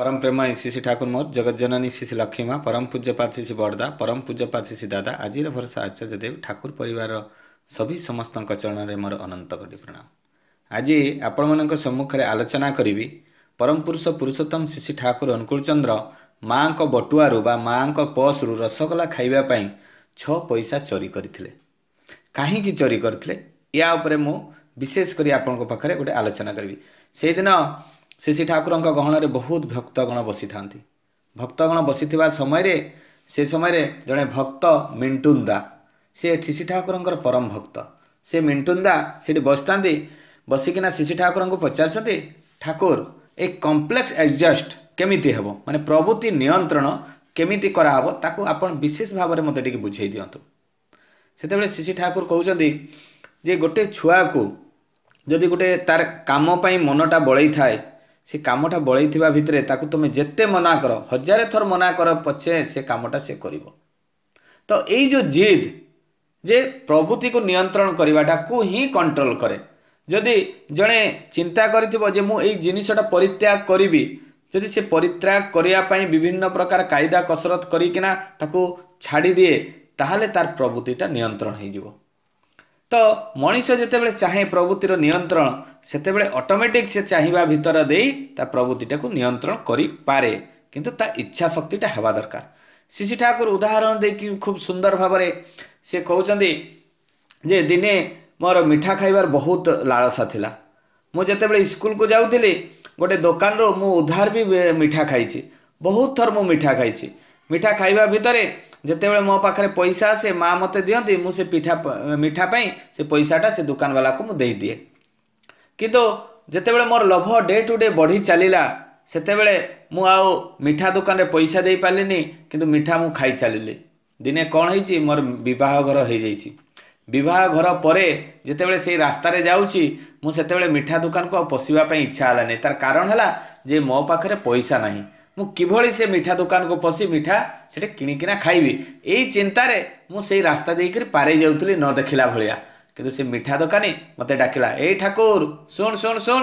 ପରମ ପ୍ରେମ ଶିଶି ଠାକୁର ମୋର ଜଗତ ଜନନୀ ଶିଶି ଲକ୍ଷ୍ମୀମା ପରମ ପୂଜ୍ୟପାତ ଶିଶି ବରଦା ପରମ ପୂଜ୍ୟପାତ ଶିଶି ଦାଦା ଆଜିର ଭରସା ଆଚାର୍ଯ୍ୟ ଦେବୀ ଠାକୁର ପରିବାରର ସଭି ସମସ୍ତଙ୍କ ଚରଣରେ ମୋର ଅନନ୍ତ କୋଟି ପ୍ରଣାମ ଆଜି ଆପଣମାନଙ୍କ ସମ୍ମୁଖରେ ଆଲୋଚନା କରିବି ପରମ ପୁରୁଷ ପୁରୁଷୋତ୍ତମ ଶିଶି ଠାକୁର ଅନୁକୂଳ ଚନ୍ଦ୍ର ମାଆଙ୍କ ବଟୁଆରୁ ବା ମାଆଙ୍କ ପର୍ସରୁ ରସଗୋଲା ଖାଇବା ପାଇଁ ଛଅ ପଇସା ଚୋରି କରିଥିଲେ କାହିଁକି ଚୋରି କରିଥିଲେ ଏହା ଉପରେ ମୁଁ ବିଶେଷ କରି ଆପଣଙ୍କ ପାଖରେ ଗୋଟେ ଆଲୋଚନା କରିବି ସେଇଦିନ ଶ୍ରୀ ଶ୍ରୀ ଠାକୁରଙ୍କ ଗହଣରେ ବହୁତ ଭକ୍ତଗଣ ବସିଥାନ୍ତି ଭକ୍ତଗଣ ବସିଥିବା ସମୟରେ ସେ ସମୟରେ ଜଣେ ଭକ୍ତ ମିଣ୍ଟୁନ୍ଦା ସେ ଶିଶି ଠାକୁରଙ୍କର ପରମ ଭକ୍ତ ସେ ମିଣ୍ଟୁନ୍ଦା ସେଠି ବସିଥାନ୍ତି ବସିକିନା ଶିଶି ଠାକୁରଙ୍କୁ ପଚାରୁଛନ୍ତି ଠାକୁର ଏ କମ୍ପ୍ଲେକ୍ସ ଆଡ଼ଜଷ୍ଟ କେମିତି ହେବ ମାନେ ପ୍ରଭୃତି ନିୟନ୍ତ୍ରଣ କେମିତି କରାହେବ ତାକୁ ଆପଣ ବିଶେଷ ଭାବରେ ମୋତେ ଟିକେ ବୁଝାଇ ଦିଅନ୍ତୁ ସେତେବେଳେ ଶିଶି ଠାକୁର କହୁଛନ୍ତି ଯେ ଗୋଟେ ଛୁଆକୁ ଯଦି ଗୋଟେ ତାର କାମ ପାଇଁ ମନଟା ବଳେଇଥାଏ ସେ କାମଟା ବଳେଇଥିବା ଭିତରେ ତାକୁ ତୁମେ ଯେତେ ମନା କର ହଜାରେ ଥର ମନା କର ପଛେ ସେ କାମଟା ସେ କରିବ ତ ଏଇ ଯେଉଁ ଜିଦ୍ ଯେ ପ୍ରବୃତ୍ତିକୁ ନିୟନ୍ତ୍ରଣ କରିବାଟାକୁ ହିଁ କଣ୍ଟ୍ରୋଲ କରେ ଯଦି ଜଣେ ଚିନ୍ତା କରିଥିବ ଯେ ମୁଁ ଏଇ ଜିନିଷଟା ପରିତ୍ୟାଗ କରିବି ଯଦି ସେ ପରିତ୍ୟାଗ କରିବା ପାଇଁ ବିଭିନ୍ନ ପ୍ରକାର କାଇଦା କସରତ କରିକିନା ତାକୁ ଛାଡ଼ିଦିଏ ତାହେଲେ ତାର ପ୍ରବୃତ୍ତିଟା ନିୟନ୍ତ୍ରଣ ହୋଇଯିବ ତ ମଣିଷ ଯେତେବେଳେ ଚାହେଁ ପ୍ରବୃତ୍ତିର ନିୟନ୍ତ୍ରଣ ସେତେବେଳେ ଅଟୋମେଟିକ୍ ସେ ଚାହିଁବା ଭିତର ଦେଇ ତା ପ୍ରବୃତ୍ତିଟାକୁ ନିୟନ୍ତ୍ରଣ କରିପାରେ କିନ୍ତୁ ତା ଇଚ୍ଛା ଶକ୍ତିଟା ହେବା ଦରକାର ଶିଶି ଠାକୁର ଉଦାହରଣ ଦେଇକି ଖୁବ ସୁନ୍ଦର ଭାବରେ ସେ କହୁଛନ୍ତି ଯେ ଦିନେ ମୋର ମିଠା ଖାଇବାର ବହୁତ ଲାଳସା ଥିଲା ମୁଁ ଯେତେବେଳେ ସ୍କୁଲକୁ ଯାଉଥିଲି ଗୋଟେ ଦୋକାନରୁ ମୁଁ ଉଦ୍ଧାର ବି ମିଠା ଖାଇଛି ବହୁତ ଥର ମୁଁ ମିଠା ଖାଇଛି ମିଠା ଖାଇବା ଭିତରେ ଯେତେବେଳେ ମୋ ପାଖରେ ପଇସା ଆସେ ମା' ମୋତେ ଦିଅନ୍ତି ମୁଁ ସେ ପିଠା ମିଠା ପାଇଁ ସେ ପଇସାଟା ସେ ଦୋକାନବାଲାକୁ ମୁଁ ଦେଇଦିଏ କିନ୍ତୁ ଯେତେବେଳେ ମୋର ଲୋଭ ଡେ ଟୁ ଡେ ବଢ଼ି ଚାଲିଲା ସେତେବେଳେ ମୁଁ ଆଉ ମିଠା ଦୋକାନରେ ପଇସା ଦେଇପାରିଲିନି କିନ୍ତୁ ମିଠା ମୁଁ ଖାଇଚାଲିଲି ଦିନେ କ'ଣ ହେଇଛି ମୋର ବିବାହ ଘର ହେଇଯାଇଛି ବିବାହ ଘର ପରେ ଯେତେବେଳେ ସେଇ ରାସ୍ତାରେ ଯାଉଛି ମୁଁ ସେତେବେଳେ ମିଠା ଦୋକାନକୁ ଆଉ ପଶିବା ପାଇଁ ଇଚ୍ଛା ହେଲାନି ତାର କାରଣ ହେଲା ଯେ ମୋ ପାଖରେ ପଇସା ନାହିଁ ମୁଁ କିଭଳି ସେ ମିଠା ଦୋକାନକୁ ପଶି ମିଠା ସେଠି କିଣିକିନା ଖାଇବି ଏଇ ଚିନ୍ତାରେ ମୁଁ ସେଇ ରାସ୍ତା ଦେଇକରି ପାରେଇ ଯାଉଥିଲି ନ ଦେଖିଲା ଭଳିଆ କିନ୍ତୁ ସେ ମିଠା ଦୋକାନୀ ମୋତେ ଡାକିଲା ଏଇ ଠାକୁର ଶୁଣ ଶୁଣ ଶୁଣ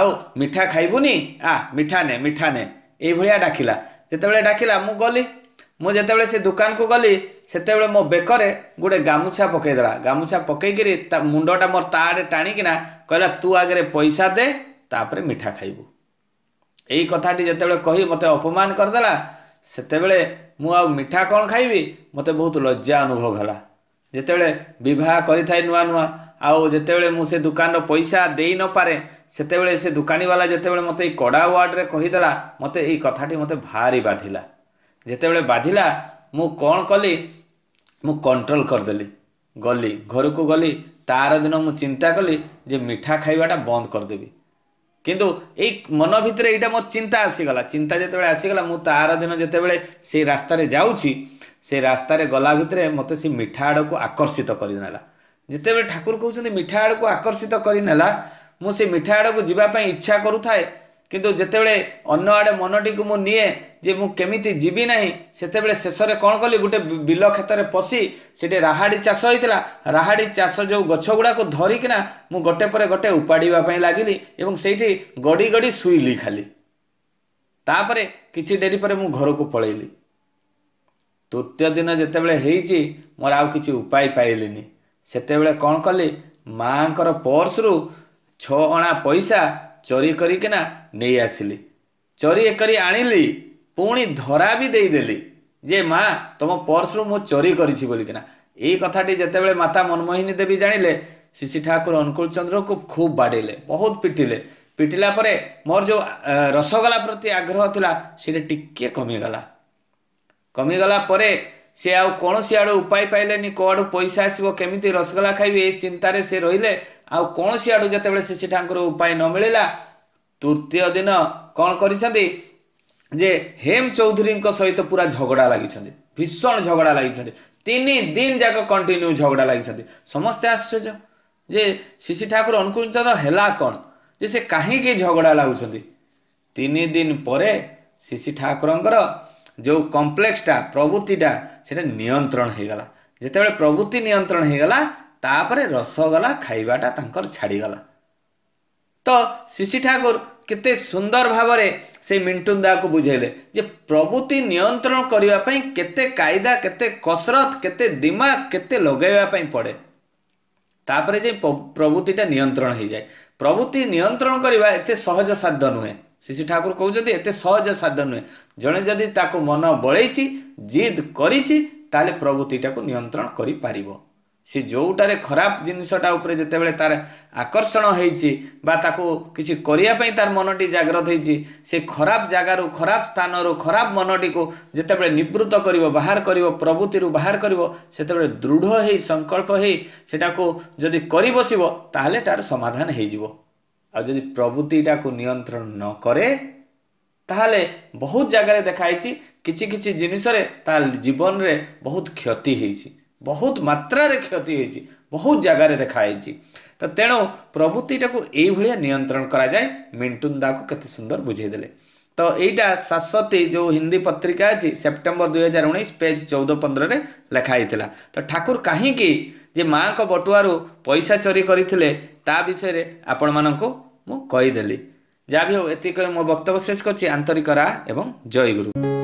ଆଉ ମିଠା ଖାଇବୁନି ଆ ମିଠା ନେ ମିଠା ନେ ଏଇଭଳିଆ ଡାକିଲା ଯେତେବେଳେ ଡାକିଲା ମୁଁ ଗଲି ମୁଁ ଯେତେବେଳେ ସେ ଦୋକାନକୁ ଗଲି ସେତେବେଳେ ମୋ ବେକରେ ଗୋଟେ ଗାମୁଛା ପକାଇଦେଲା ଗାମୁଛା ପକାଇକିରି ତା ମୁଣ୍ଡଟା ମୋର ତା ଆଡ଼େ ଟାଣିକିନା କହିଲା ତୁ ଆଗରେ ପଇସା ଦେ ତାପରେ ମିଠା ଖାଇବୁ ଏଇ କଥାଟି ଯେତେବେଳେ କହି ମୋତେ ଅପମାନ କରିଦେଲା ସେତେବେଳେ ମୁଁ ଆଉ ମିଠା କ'ଣ ଖାଇବି ମୋତେ ବହୁତ ଲଜ୍ଜା ଅନୁଭବ ହେଲା ଯେତେବେଳେ ବିବାହ କରିଥାଏ ନୂଆ ନୂଆ ଆଉ ଯେତେବେଳେ ମୁଁ ସେ ଦୋକାନର ପଇସା ଦେଇ ନପାରେ ସେତେବେଳେ ସେ ଦୋକାନୀବାଲା ଯେତେବେଳେ ମୋତେ ଏଇ କଡ଼ା ୱାର୍ଡ଼ରେ କହିଦେଲା ମୋତେ ଏଇ କଥାଟି ମୋତେ ଭାରି ବାଧିଲା ଯେତେବେଳେ ବାଧିଲା ମୁଁ କ'ଣ କଲି ମୁଁ କଣ୍ଟ୍ରୋଲ କରିଦେଲି ଗଲି ଘରକୁ ଗଲି ତା'ର ଦିନ ମୁଁ ଚିନ୍ତା କଲି ଯେ ମିଠା ଖାଇବାଟା ବନ୍ଦ କରିଦେବି কিন্তু এই মন ভিতরে এইটা মোর চিন্তা আসিগলা চিন্তা যেতবে আসিগলা মু তার দিন যেতবে সেই রাস্তায় যাচ্ছি সেই রাস্তায় গলা ভিতরে মতো সে মিঠা আড়ক আকর্ষিত করে নেলা যেতবে ঠাকুর কৌন মিঠা আড়ক আকর্ষিত করে নেলা মু সে মিঠা আড়ক যাওয়া ইচ্ছা করুথায় କିନ୍ତୁ ଯେତେବେଳେ ଅନ୍ୟ ଆଡ଼େ ମନଟିକୁ ମୁଁ ନିଏ ଯେ ମୁଁ କେମିତି ଯିବି ନାହିଁ ସେତେବେଳେ ଶେଷରେ କ'ଣ କଲି ଗୋଟେ ବିଲ କ୍ଷେତରେ ପଶି ସେଠି ରାହାଡ଼ି ଚାଷ ହୋଇଥିଲା ରାହାଡ଼ି ଚାଷ ଯେଉଁ ଗଛ ଗୁଡ଼ାକୁ ଧରିକିନା ମୁଁ ଗୋଟେ ପରେ ଗୋଟେ ଉପାଡ଼ିବା ପାଇଁ ଲାଗିଲି ଏବଂ ସେଇଠି ଗଡ଼ି ଗଡ଼ି ଶୋଇଲି ଖାଲି ତାପରେ କିଛି ଡେରି ପରେ ମୁଁ ଘରକୁ ପଳେଇଲି ତୃତୀୟ ଦିନ ଯେତେବେଳେ ହେଇଛି ମୋର ଆଉ କିଛି ଉପାୟ ପାଇଲିନି ସେତେବେଳେ କ'ଣ କଲି ମାଆଙ୍କର ପର୍ସରୁ ଛଅ ଅଣା ପଇସା ଚୋରି କରିକିନା ନେଇ ଆସିଲି ଚୋରି କରି ଆଣିଲି ପୁଣି ଧରା ବି ଦେଇଦେଲି ଯେ ମା ତୁମ ପର୍ସରୁ ମୁଁ ଚୋରି କରିଛି ବୋଲିକିନା ଏଇ କଥାଟି ଯେତେବେଳେ ମାତା ମନମୋହିନୀ ଦେବୀ ଜାଣିଲେ ଶିଶି ଠାକୁର ଅନୁକୂଳ ଚନ୍ଦ୍ରକୁ ଖୁବ୍ ବାଡ଼େଇଲେ ବହୁତ ପିଟିଲେ ପିଟିଲା ପରେ ମୋର ଯେଉଁ ରସଗୋଲା ପ୍ରତି ଆଗ୍ରହ ଥିଲା ସେଇଟା ଟିକିଏ କମିଗଲା କମିଗଲା ପରେ ସେ ଆଉ କୌଣସି ଆଡ଼ୁ ଉପାୟ ପାଇଲେନି କୁଆଡ଼ୁ ପଇସା ଆସିବ କେମିତି ରସଗୋଲା ଖାଇବି ଏଇ ଚିନ୍ତାରେ ସେ ରହିଲେ ଆଉ କୌଣସି ଆଡ଼ୁ ଯେତେବେଳେ ସେ ସେଠାଙ୍କର ଉପାୟ ନ ମିଳିଲା ତୃତୀୟ ଦିନ କ'ଣ କରିଛନ୍ତି ଯେ ହେମ ଚୌଧୁରୀଙ୍କ ସହିତ ପୁରା ଝଗଡ଼ା ଲାଗିଛନ୍ତି ଭୀଷଣ ଝଗଡ଼ା ଲାଗିଛନ୍ତି ତିନି ଦିନ ଯାକ କଣ୍ଟିନ୍ୟୁ ଝଗଡ଼ା ଲାଗିଛନ୍ତି ସମସ୍ତେ ଆଶ୍ଚର୍ଯ୍ୟ ଯେ ଶିଶି ଠାକୁର ଅନୁକୂଳ ହେଲା କ'ଣ ଯେ ସେ କାହିଁକି ଝଗଡ଼ା ଲାଗୁଛନ୍ତି ତିନି ଦିନ ପରେ ଶିଶି ଠାକୁରଙ୍କର ଯେଉଁ କମ୍ପ୍ଲେକ୍ସଟା ପ୍ରବୃତ୍ତିଟା ସେଇଟା ନିୟନ୍ତ୍ରଣ ହେଇଗଲା ଯେତେବେଳେ ପ୍ରବୃତ୍ତି ନିୟନ୍ତ୍ରଣ ହେଇଗଲା ତାପରେ ରସଗୋଲା ଖାଇବାଟା ତାଙ୍କର ଛାଡ଼ିଗଲା ତ ଶିଶି ଠାକୁର କେତେ ସୁନ୍ଦର ଭାବରେ ସେ ମିଣ୍ଟୁନ୍ଦାକୁ ବୁଝେଇଲେ ଯେ ପ୍ରବୃତ୍ତି ନିୟନ୍ତ୍ରଣ କରିବା ପାଇଁ କେତେ କାଇଦା କେତେ କସରତ କେତେ ଦିମାଗ କେତେ ଲଗାଇବା ପାଇଁ ପଡ଼େ ତାପରେ ଯାଇ ପ୍ରବୃତ୍ତିଟା ନିୟନ୍ତ୍ରଣ ହେଇଯାଏ ପ୍ରବୃତ୍ତି ନିୟନ୍ତ୍ରଣ କରିବା ଏତେ ସହଜ ସାଧ୍ୟ ନୁହେଁ ଶ୍ରୀ ଶ୍ରୀ ଠାକୁର କହୁଛନ୍ତି ଏତେ ସହଜ ସାଧ୍ୟ ନୁହେଁ ଜଣେ ଯଦି ତାକୁ ମନ ବଳେଇଛି ଜିଦ୍ କରିଛି ତାହେଲେ ପ୍ରବୃତ୍ତିଟାକୁ ନିୟନ୍ତ୍ରଣ କରିପାରିବ ସେ ଯେଉଁଟାରେ ଖରାପ ଜିନିଷଟା ଉପରେ ଯେତେବେଳେ ତାର ଆକର୍ଷଣ ହେଇଛି ବା ତାକୁ କିଛି କରିବା ପାଇଁ ତାର ମନଟି ଜାଗ୍ରତ ହେଇଛି ସେ ଖରାପ ଜାଗାରୁ ଖରାପ ସ୍ଥାନରୁ ଖରାପ ମନଟିକୁ ଯେତେବେଳେ ନିବୃତ୍ତ କରିବ ବାହାର କରିବ ପ୍ରଭୃତିରୁ ବାହାର କରିବ ସେତେବେଳେ ଦୃଢ଼ ହେଇ ସଂକଳ୍ପ ହେଇ ସେଟାକୁ ଯଦି କରିବସିବ ତାହେଲେ ତାର ସମାଧାନ ହେଇଯିବ ଆଉ ଯଦି ପ୍ରବୃତ୍ତିଟାକୁ ନିୟନ୍ତ୍ରଣ ନ କରେ ତାହେଲେ ବହୁତ ଜାଗାରେ ଦେଖାହେଇଛି କିଛି କିଛି ଜିନିଷରେ ତା ଜୀବନରେ ବହୁତ କ୍ଷତି ହେଇଛି ବହୁତ ମାତ୍ରାରେ କ୍ଷତି ହେଇଛି ବହୁତ ଜାଗାରେ ଦେଖାହେଇଛି ତ ତେଣୁ ପ୍ରବୃତ୍ତିଟାକୁ ଏଇଭଳିଆ ନିୟନ୍ତ୍ରଣ କରାଯାଏ ମିଣ୍ଟୁନ୍ଦାକୁ କେତେ ସୁନ୍ଦର ବୁଝେଇଦେଲେ ତ ଏଇଟା ଶାଶ୍ୱତୀ ଯେଉଁ ହିନ୍ଦୀ ପତ୍ରିକା ଅଛି ସେପ୍ଟେମ୍ବର ଦୁଇହଜାର ଉଣେଇଶ ପେଜ୍ ଚଉଦ ପନ୍ଦରରେ ଲେଖା ହେଇଥିଲା ତ ଠାକୁର କାହିଁକି ଯେ ମାଆଙ୍କ ବଟୁଆରୁ ପଇସା ଚୋରି କରିଥିଲେ ତା ବିଷୟରେ ଆପଣମାନଙ୍କୁ ମୁଁ କହିଦେଲି ଯାହା ବି ହଉ ଏତିକି କହି ମୋ ବକ୍ତବ୍ୟ ଶେଷ କରିଛି ଆନ୍ତରିକ ରା ଏବଂ ଜୟଗୁରୁ